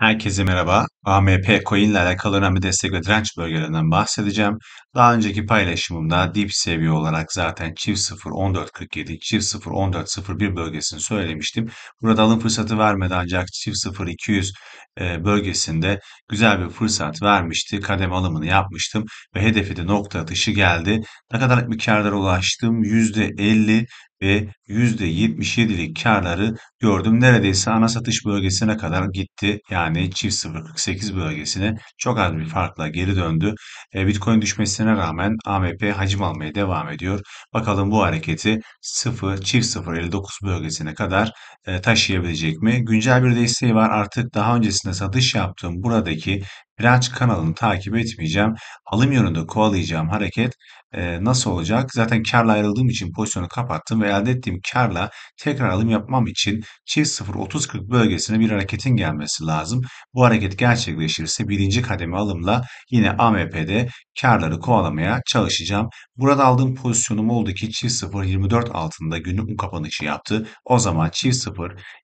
Herkese merhaba. AMP coin ile alakalı önemli destek ve direnç bölgelerinden bahsedeceğim. Daha önceki paylaşımımda dip seviye olarak zaten çift 0 1447, çift 0 1401 bölgesini söylemiştim. Burada alım fırsatı vermedi ancak çift 0 200 e, bölgesinde güzel bir fırsat vermişti. Kademe alımını yapmıştım ve hedefi de nokta atışı geldi. Ne kadar bir miktarlara ulaştım? %50 ve %77'lik karları gördüm. Neredeyse ana satış bölgesine kadar gitti. Yani çift 0.48 bölgesine çok az bir farkla geri döndü. E, Bitcoin düşmesine rağmen AMP hacim almaya devam ediyor. Bakalım bu hareketi 0 çift 0.59 bölgesine kadar e, taşıyabilecek mi? Güncel bir desteği var. Artık daha öncesinde satış yaptığım buradaki Direnç kanalını takip etmeyeceğim. Alım yönünde kovalayacağım hareket e, nasıl olacak? Zaten karla ayrıldığım için pozisyonu kapattım ve elde ettiğim karla tekrar alım yapmam için çift 0-30-40 bölgesine bir hareketin gelmesi lazım. Bu hareket gerçekleşirse birinci kademe alımla yine AMP'de karları kovalamaya çalışacağım. Burada aldığım pozisyonum oldu ki çift 0-24 altında günlük kapanışı yaptı. O zaman çift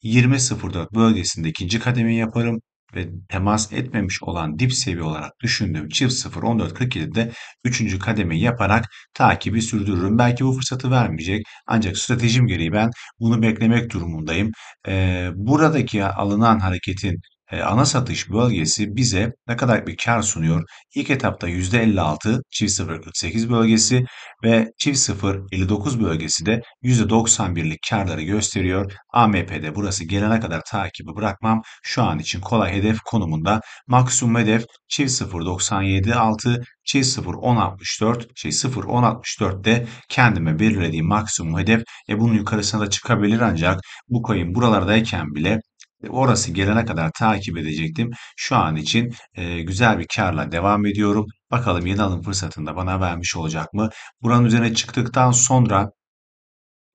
0-20-04 bölgesinde ikinci kademeyi yaparım ve temas etmemiş olan dip seviye olarak düşündüğüm çift 0 14.47'de 3. kademeyi yaparak takibi sürdürürüm. Belki bu fırsatı vermeyecek ancak stratejim gereği ben bunu beklemek durumundayım. Ee, buradaki alınan hareketin ee, ana satış bölgesi bize ne kadar bir kar sunuyor? İlk etapta %56 çift 0.48 bölgesi ve çift 0.59 bölgesi de %91'lik karları gösteriyor. AMP'de burası gelene kadar takibi bırakmam şu an için kolay hedef konumunda. Maksimum hedef çift 0.97.6 çift 0.10.64 şey 0.10.64'te kendime belirlediğim maksimum hedef. E bunun yukarısına da çıkabilir ancak bu coin buralardayken bile e, orası gelene kadar takip edecektim. Şu an için e, güzel bir karla devam ediyorum. Bakalım yeni alım fırsatında bana vermiş olacak mı? Buranın üzerine çıktıktan sonra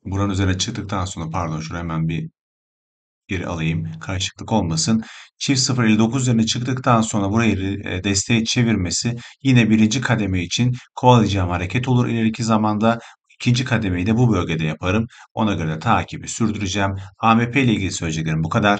buranın üzerine çıktıktan sonra pardon şuraya hemen bir geri alayım. Karışıklık olmasın. Çift 0.59 üzerine çıktıktan sonra burayı e, desteğe çevirmesi yine birinci kademe için kovalayacağım hareket olur ileriki zamanda. İkinci kademeyi de bu bölgede yaparım. Ona göre de takibi sürdüreceğim. AMP ile ilgili söyleyeceklerim bu kadar.